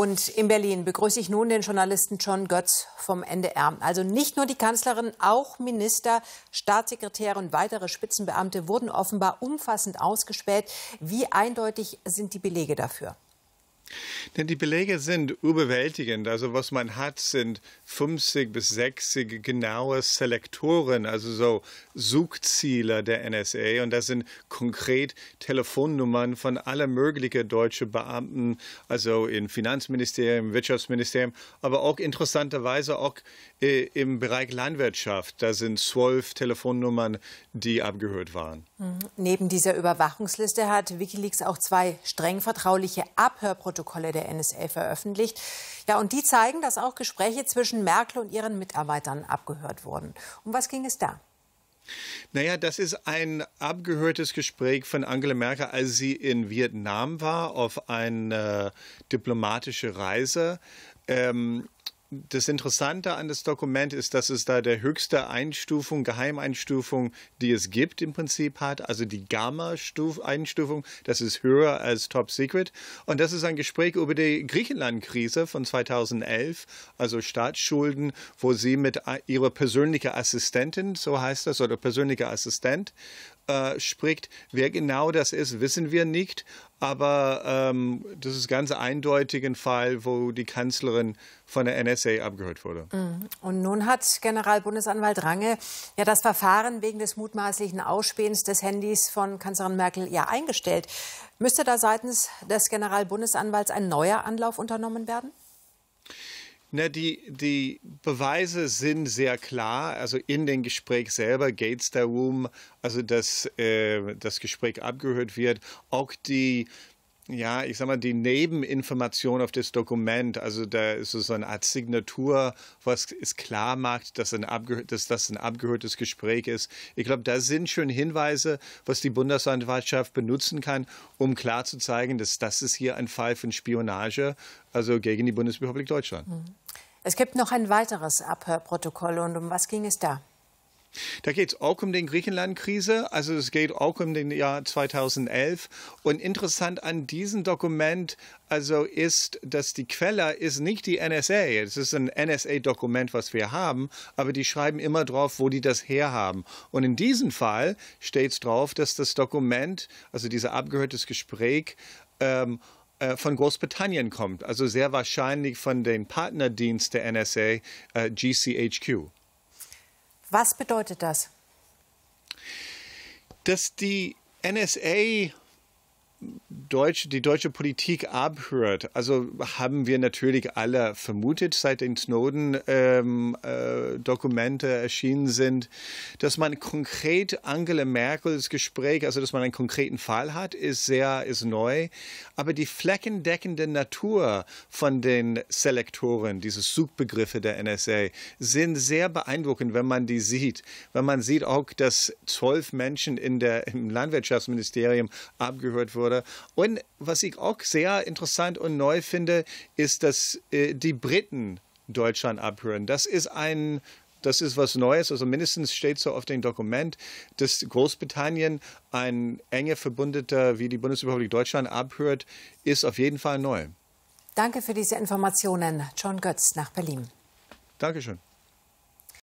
Und in Berlin begrüße ich nun den Journalisten John Götz vom NDR. Also nicht nur die Kanzlerin, auch Minister, Staatssekretäre und weitere Spitzenbeamte wurden offenbar umfassend ausgespäht. Wie eindeutig sind die Belege dafür? Denn die Belege sind überwältigend. Also was man hat, sind 50 bis 60 genaue Selektoren, also so Suchziele der NSA. Und das sind konkret Telefonnummern von allen möglichen deutschen Beamten, also im Finanzministerium, Wirtschaftsministerium, aber auch interessanterweise auch äh, im Bereich Landwirtschaft. Da sind zwölf Telefonnummern, die abgehört waren. Mhm. Neben dieser Überwachungsliste hat Wikileaks auch zwei streng vertrauliche Abhörprotokolle der NSA veröffentlicht. Ja, und die zeigen, dass auch Gespräche zwischen Merkel und ihren Mitarbeitern abgehört wurden. Um was ging es da? Naja, das ist ein abgehörtes Gespräch von Angela Merkel, als sie in Vietnam war auf eine diplomatische Reise. Ähm, das Interessante an das Dokument ist, dass es da der höchste Einstufung, Geheimeinstufung, die es gibt im Prinzip hat, also die Gamma-Einstufung, das ist höher als Top Secret. Und das ist ein Gespräch über die Griechenland-Krise von 2011, also Staatsschulden, wo sie mit äh, ihrer persönlichen Assistentin, so heißt das, oder persönlicher Assistent, äh, spricht. Wer genau das ist, wissen wir nicht. Aber ähm, das ist ganz eindeutig ein Fall, wo die Kanzlerin von der NSA abgehört wurde. Mhm. Und nun hat Generalbundesanwalt Range ja das Verfahren wegen des mutmaßlichen Ausspähens des Handys von Kanzlerin Merkel ja eingestellt. Müsste da seitens des Generalbundesanwalts ein neuer Anlauf unternommen werden? Na, die, die, Beweise sind sehr klar. Also in dem Gespräch selber geht es darum, also dass äh, das Gespräch abgehört wird. Auch die ja, ich sag mal, die Nebeninformation auf das Dokument, also da ist so eine Art Signatur, was es klar macht, dass, ein dass das ein abgehörtes Gespräch ist. Ich glaube, da sind schon Hinweise, was die Bundesanwaltschaft benutzen kann, um klar zu zeigen, dass das ist hier ein Fall von Spionage, also gegen die Bundesrepublik Deutschland. Mhm. Es gibt noch ein weiteres Abhörprotokoll und um was ging es da? Da geht es auch um den Griechenland-Krise, also es geht auch um den Jahr 2011. Und interessant an diesem Dokument also ist, dass die Quelle ist nicht die NSA. Es ist ein NSA-Dokument, was wir haben, aber die schreiben immer drauf, wo die das herhaben. Und in diesem Fall steht es drauf, dass das Dokument, also dieser abgehörtes Gespräch, ähm, äh, von Großbritannien kommt, also sehr wahrscheinlich von dem Partnerdienst der NSA, äh, GCHQ. Was bedeutet das? Dass die NSA deutsche, die deutsche Politik abhört, also haben wir natürlich alle vermutet, seit den Snowden-Dokumente ähm, äh, erschienen sind, dass man konkret Angela Merkels Gespräch, also dass man einen konkreten Fall hat, ist sehr, ist neu. Aber die fleckendeckende Natur von den Selektoren, diese Suchbegriffe der NSA, sind sehr beeindruckend, wenn man die sieht. Wenn man sieht auch, dass zwölf Menschen in der, im Landwirtschaftsministerium abgehört wurde und was ich auch sehr interessant und neu finde, ist, dass äh, die Briten Deutschland abhören. Das ist ein das ist was Neues, also mindestens steht so auf dem Dokument, dass Großbritannien ein enger Verbündeter wie die Bundesrepublik Deutschland abhört, ist auf jeden Fall neu. Danke für diese Informationen, John Götz nach Berlin. Dankeschön.